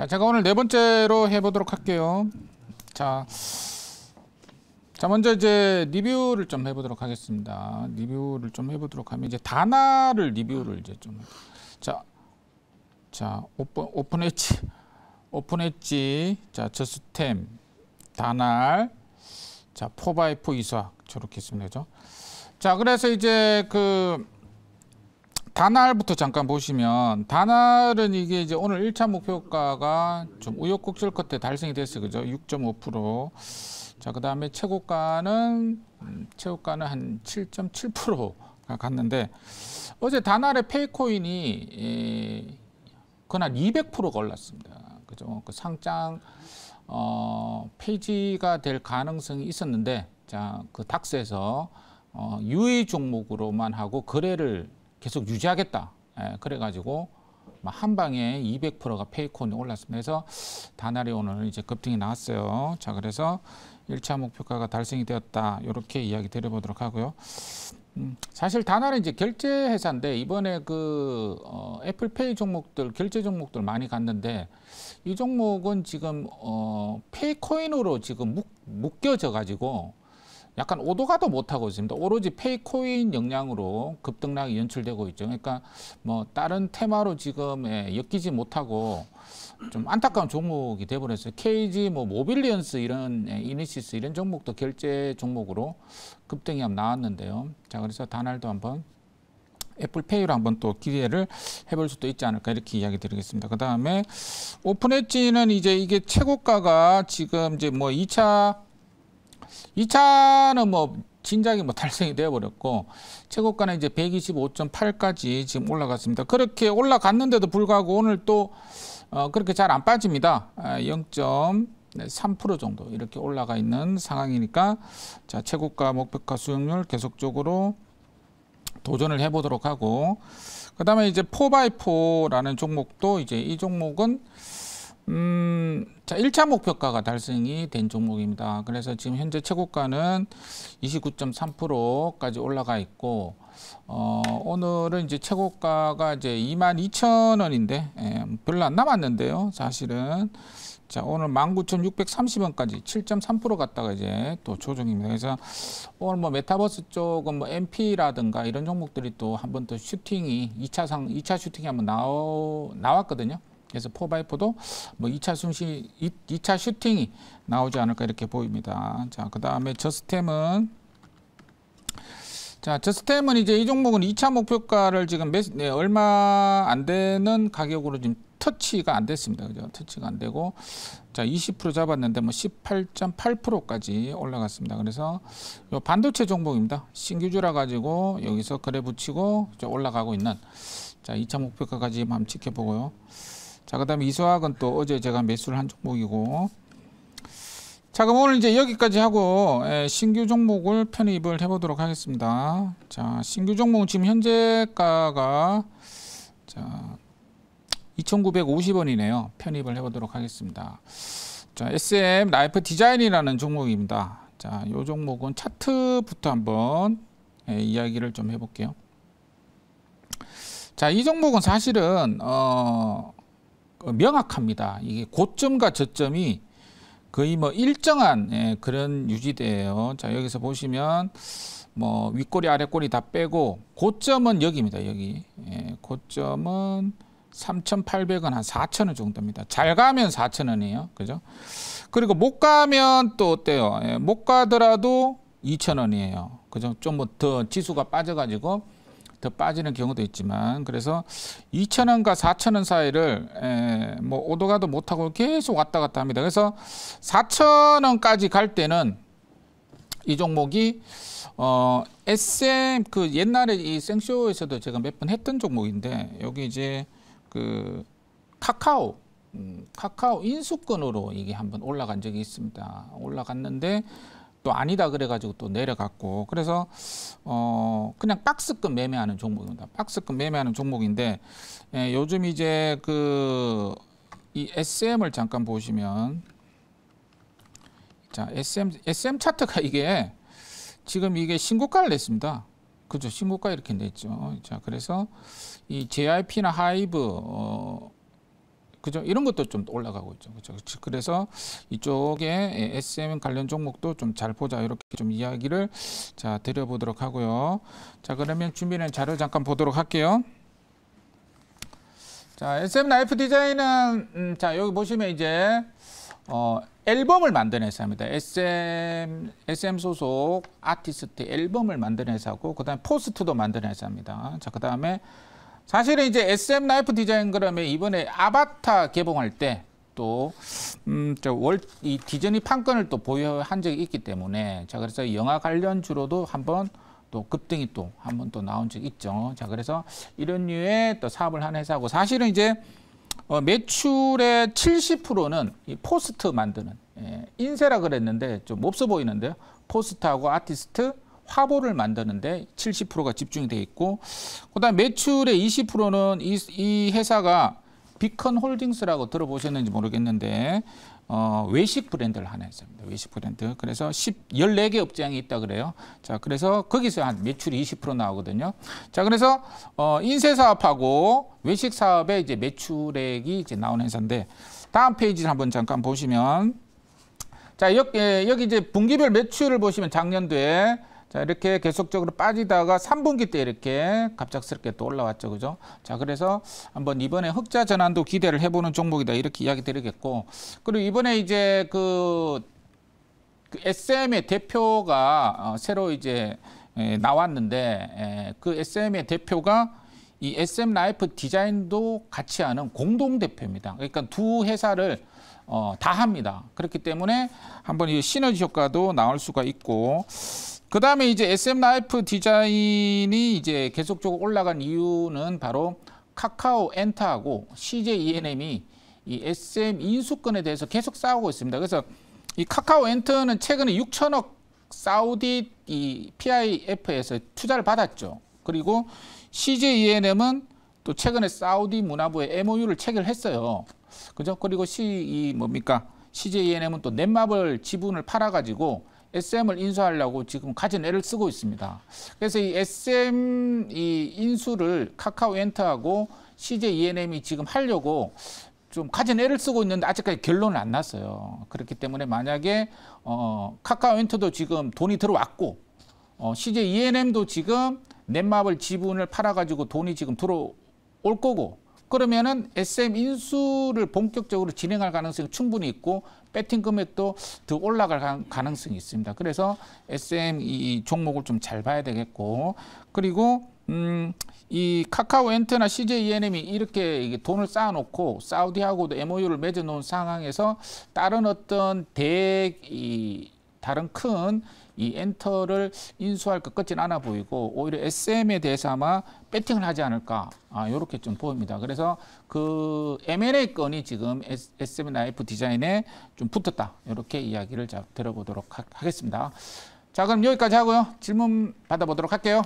자, 제가 오늘 네 번째로 해보도록 할게요. 자, 자 먼저 이제 리뷰를 좀 해보도록 하겠습니다. 리뷰를 좀 해보도록 하면 이제 단어를 리뷰를 이제 좀 자, 자 오픈 오픈 엣지 오픈 엣지 자 저스템 단알 자포바이4 이수학 저렇게 쓰면 되죠자 그래서 이제 그 단알부터 잠깐 보시면 단알은 이게 이제 오늘 일차 목표가가 좀 우여곡절 끝에 달성이 됐어요. 그죠? 6.5%. 자, 그다음에 최고가는 음, 최고가는 한 7.7%가 갔는데 어제 단알의 페이코인이 예, 그날 200%가 올랐습니다. 그죠? 그 상장 어, 폐지가 될 가능성이 있었는데 자, 그 닥스에서 어, 유의 종목으로만 하고 거래를 계속 유지하겠다. 예, 그래가지고 한 방에 200%가 페이콘이 올랐습니다. 그래서 다날이 오늘 이제 급등이 나왔어요. 자, 그래서 1차 목표가가 달성이 되었다. 이렇게 이야기 드려보도록 하고요. 음, 사실 다날은 이제 결제 회사인데 이번에 그 어, 애플페이 종목들 결제 종목들 많이 갔는데 이 종목은 지금 어, 페이코인으로 지금 묶, 묶여져 가지고 약간 오도가도 못하고 있습니다. 오로지 페이코인 역량으로 급등락이 연출되고 있죠. 그러니까 뭐 다른 테마로 지금 예, 엮이지 못하고 좀 안타까운 종목이 돼버렸어요. KG, 뭐 모빌리언스 이런 예, 이니시스 이런 종목도 결제 종목으로 급등이 나왔는데요. 자 그래서 단알도 한번 애플페이로 한번 또 기대를 해볼 수도 있지 않을까 이렇게 이야기 드리겠습니다. 그 다음에 오픈엣지는 이제 이게 최고가가 지금 이제 뭐 2차 이 차는 뭐 진작에 뭐 탈생이 되어버렸고 최고가는 이제 125.8까지 지금 올라갔습니다. 그렇게 올라갔는데도 불구하고 오늘 또 어, 그렇게 잘 안 빠집니다. 0.3% 정도 이렇게 올라가 있는 상황이니까 자 최고가 목표가 수익률 계속적으로 도전을 해보도록 하고 그 다음에 이제 4x4라는 종목도 이제 이 종목은 음, 자, 1차 목표가가 달성이 된 종목입니다. 그래서 지금 현재 최고가는 29.3%까지 올라가 있고, 어, 오늘은 이제 최고가가 이제 22,000원인데, 예, 별로 안 남았는데요, 사실은. 자, 오늘 19,630원까지 7.3% 갔다가 이제 또 조정입니다. 그래서 오늘 뭐 메타버스 쪽은 뭐 MP라든가 이런 종목들이 또 한 번 더 슈팅이 2차상, 2차 슈팅이 한번 나오, 나왔거든요. 그래서 4x4도 뭐 2차 숨쉬 2차 슈팅이 나오지 않을까 이렇게 보입니다. 자, 그다음에 저스템은 자, 저스템은 이제 이 종목은 2차 목표가를 지금 몇, 네, 얼마 안 되는 가격으로 지금 터치가 안 됐습니다. 그죠? 터치가 안 되고 자, 20% 잡았는데 뭐 18.8%까지 올라갔습니다. 그래서 요 반도체 종목입니다. 신규주라 가지고 여기서 그래 붙이고 올라가고 있는 자, 2차 목표가까지 한번 지켜보고요. 자, 그 다음에 이수학은 또 어제 제가 매수를 한 종목이고. 자, 그럼 오늘 이제 여기까지 하고, 예, 신규 종목을 편입을 해보도록 하겠습니다. 자, 신규 종목은 지금 현재가가, 자, 2,950원이네요. 편입을 해보도록 하겠습니다. 자, SM 라이프 디자인이라는 종목입니다. 자, 이 종목은 차트부터 한번 예, 이야기를 좀 해볼게요. 자, 이 종목은 사실은 어, 명확합니다. 이게 고점과 저점이 거의 뭐 일정한 예, 그런 유지대예요. 자 여기서 보시면 뭐 윗꼬리 아래꼬리 다 빼고 고점은 여기입니다. 여기 예, 고점은 3,800원 한 4,000원 정도입니다. 잘 가면 4,000원이에요. 그죠? 그리고 못 가면 또 어때요? 예, 못 가더라도 2,000원이에요. 그죠? 좀더 뭐 지수가 빠져가지고 더 빠지는 경우도 있지만 그래서 2,000원과 4,000원 사이를 에, 뭐 오도가도 못하고 계속 왔다 갔다 합니다. 그래서 4,000원까지 갈 때는 이 종목이 어, SM 그 옛날에 이 생쇼에서도 제가 몇 번 했던 종목인데 여기 이제 그 카카오 음, 카카오 인수권으로 이게 한번 올라간 적이 있습니다. 올라갔는데 또 아니다 그래가지고 또 내려갔고 그래서 어 그냥 박스급 매매하는 종목입니다. 박스급 매매하는 종목인데 예, 요즘 이제 그 이 SM을 잠깐 보시면 자 SM SM 차트가 이게 지금 이게 신고가를 냈습니다. 그죠 신고가 이렇게 냈죠. 자 그래서 이 JIP나 하이브 어, 그죠? 이런 것도 좀 올라가고 있죠. 그죠? 그래서 이쪽에 SM 관련 종목도 좀 잘 보자. 이렇게 좀 이야기를 자, 드려보도록 하고요. 자, 그러면 준비된 자료 잠깐 보도록 할게요. 자, SM 라이프 디자인은 음, 자, 여기 보시면 이제 어, 앨범을 만드는 회사입니다. SM, SM 소속 아티스트 앨범을 만드는 회사고, 그 다음에 포스트도 만드는 회사입니다. 자, 그 다음에 사실은 이제 SM 라이프 디자인 그러면 이번에 아바타 개봉할 때 또, 음, 저 월, 이 디즈니 판권을 또 보유한 적이 있기 때문에 자, 그래서 영화 관련 주로도 한번 또 급등이 또 한번 또 나온 적이 있죠. 자, 그래서 이런 류의 또 사업을 한 회사고 사실은 이제 어, 매출의 70%는 이 포스트 만드는 예, 인쇄라 그랬는데 좀 없어 보이는데요. 포스트하고 아티스트 화보를 만드는데 70%가 집중이 돼 있고 그다음 매출의 20%는 이, 이 회사가 비컨 홀딩스라고 들어보셨는지 모르겠는데 어, 외식 브랜드를 하나 했습니다. 외식 브랜드. 그래서 10, 14개 업장이 있다 그래요. 자, 그래서 거기서 한 매출이 20% 나오거든요. 자, 그래서 어, 인쇄 사업하고 외식 사업에 이제 매출액이 이제 나오는 회사인데 다음 페이지 를 한번 잠깐 보시면 자, 여기, 예, 여기 이제 분기별 매출을 보시면 작년도에 자, 이렇게 계속적으로 빠지다가 3분기 때 이렇게 갑작스럽게 또 올라왔죠. 그죠? 자, 그래서 한번 이번에 흑자 전환도 기대를 해보는 종목이다. 이렇게 이야기 드리겠고. 그리고 이번에 이제 그, 그 SM의 대표가 어, 새로 이제 에, 예, 나왔는데 에, 예, 그 SM의 대표가 이 SM 라이프 디자인도 같이 하는 공동 대표입니다. 그러니까 두 회사를 어, 다 합니다. 그렇기 때문에 한번 이 시너지 효과도 나올 수가 있고 그 다음에 이제 SM 라이프 디자인이 이제 계속적으로 올라간 이유는 바로 카카오 엔터하고 CJ ENM이 이 SM 인수권에 대해서 계속 싸우고 있습니다. 그래서 이 카카오 엔터는 최근에 6천억 사우디 이 PIF에서 투자를 받았죠. 그리고 CJ ENM은 또 최근에 사우디 문화부의 MOU를 체결했어요. 그죠? 그리고 C 이 e 뭡니까? CJNM은 또 넷마블 지분을 팔아가지고 SM을 인수하려고 지금 가진 애를 쓰고 있습니다. 그래서 이 SM 이 인수를 카카오 엔터하고 c j m 이 지금 하려고 좀 가진 애를 쓰고 있는데 아직까지 결론은 안 났어요. 그렇기 때문에 만약에 어, 카카오 엔터도 지금 돈이 들어왔고 어, c j m 도 지금 넷마블 지분을 팔아가지고 돈이 지금 들어올 거고 그러면은 SM 인수를 본격적으로 진행할 가능성이 충분히 있고 배팅 금액도 더 올라갈 가능성이 있습니다. 그래서 SM 이 종목을 좀 잘 봐야 되겠고 그리고 음, 이 카카오 엔터나 CJ ENM이 이렇게 돈을 쌓아놓고 사우디하고도 MOU를 맺어놓은 상황에서 다른 어떤 대이 다른 큰 이 엔터를 인수할 것 같진 않아 보이고 오히려 SM에 대해서 아마 배팅을 하지 않을까 아, 이렇게 좀 보입니다. 그래서 그 M&A 건이 지금 s m n 이프 디자인에 좀 붙었다 이렇게 이야기를 자, 들어보도록 하, 겠습니다자 그럼 여기까지 하고요. 질문 받아보도록 할게요.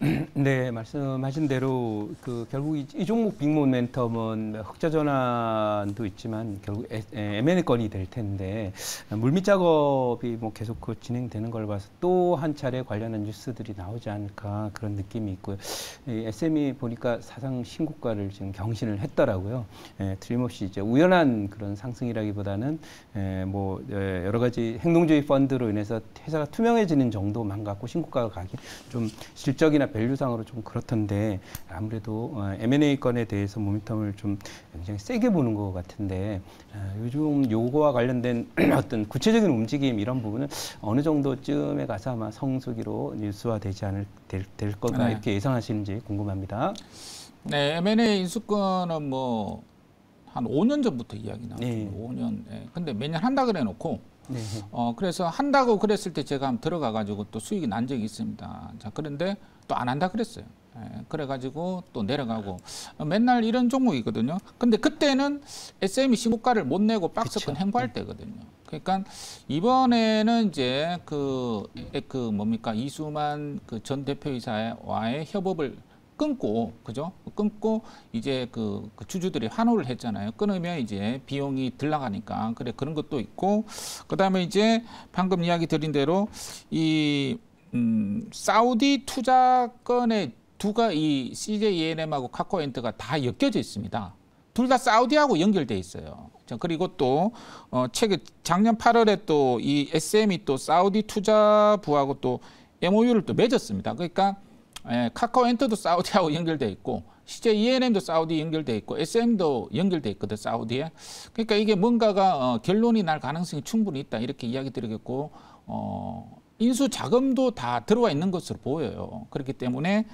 음, 네, 말씀하신 대로 그 결국 이, 이 종목 빅모멘텀은 흑자 전환도 있지만 결국 M&A 건이 될 텐데 물밑 작업이 뭐 계속 그 진행되는 걸 봐서 또 한 차례 관련한 뉴스들이 나오지 않을까 그런 느낌이 있고요. 이 SM이 보니까 사상 신고가를 지금 경신을 했더라고요. 에, 예, 틀림없이 이제 우연한 그런 상승이라기보다는 에, 예, 뭐 예, 여러 가지 행동주의 펀드로 인해서 회사가 투명해지는 정도만 갖고 신고가가 가긴 좀 실적이나 밸류상으로 좀 그렇던데 아무래도 어, M&A 건에 대해서 모멘텀을 좀 굉장히 세게 보는 것 같은데 어, 요즘 요거와 관련된 어떤 구체적인 움직임 이런 부분은 어느 정도쯤에 가서 아마 성수기로 뉴스화되지 않을 될, 될 거다 네. 이렇게 예상하시는지 궁금합니다. 네, M&A 인수권은 뭐 한 5년 전부터 이야기 나왔죠. 네. 5년. 예. 근데 매년 한다 그래 놓고 네. 어, 그래서 한다고 그랬을 때 제가 한번 들어가 가지고 또 수익이 난 적이 있습니다. 자, 그런데 또 안 한다 그랬어요. 예, 그래가지고 또 내려가고 맨날 이런 종목이거든요. 근데 그때는 SM이 시무가를못 e 내고 박스권 행보할 네. 때거든요. 그러니까 이번에는 이제 그, 그 뭡니까 이수만 그 전 대표이사와의 협업을 끊고 그죠? 끊고 이제 그, 그 주주들이 환호를 했잖아요. 끊으면 이제 비용이 들나가니까 그래 그런 것도 있고 그다음에 이제 방금 이야기 드린 대로 이 음, 사우디 투자권에 두가 이 CJ ENM하고 카코엔트가 다 엮여져 있습니다. 둘 다 사우디하고 연결돼 있어요. 자, 그리고 또 어, 최근 작년 8월에 또 이 SM이 또 사우디 투자부하고 또 MOU를 또 맺었습니다. 그러니까 예, 카카오엔터도 사우디하고 연결돼 있고 실제 ENM도 사우디 연결돼 있고 SM도 연결돼 있거든 사우디에. 그러니까 이게 뭔가가 어, 결론이 날 가능성이 충분히 있다 이렇게 이야기 드리겠고 어, 인수 자금도 다 들어와 있는 것으로 보여요. 그렇기 때문에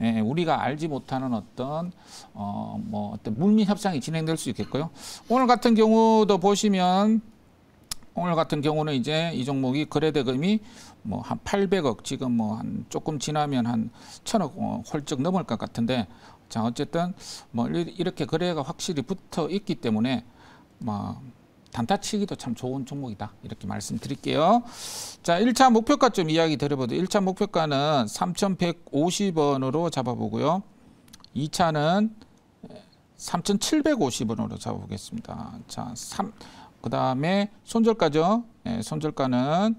예, 우리가 알지 못하는 어떤 어뭐 어떤 물밑 협상이 진행될 수 있겠고요. 오늘 같은 경우도 보시면 오늘 같은 경우는 이제 이 종목이 거래대금이 뭐 한 800억 지금 뭐 한 조금 지나면 한 1000억 어, 홀쩍 넘을 것 같은데 자 어쨌든 뭐 이렇게 거래가 확실히 붙어 있기 때문에 뭐 단타치기도 참 좋은 종목이다 이렇게 말씀드릴게요. 자 1차 목표가 좀 이야기 드려보도 1차 목표가는 3,150원으로 잡아보고요. 2차는 3,750원으로 잡아보겠습니다. 자, 3, 그 다음에 손절가죠. 예, 손절가는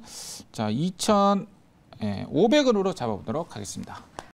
자 2,500원으로 예, 잡아보도록 하겠습니다.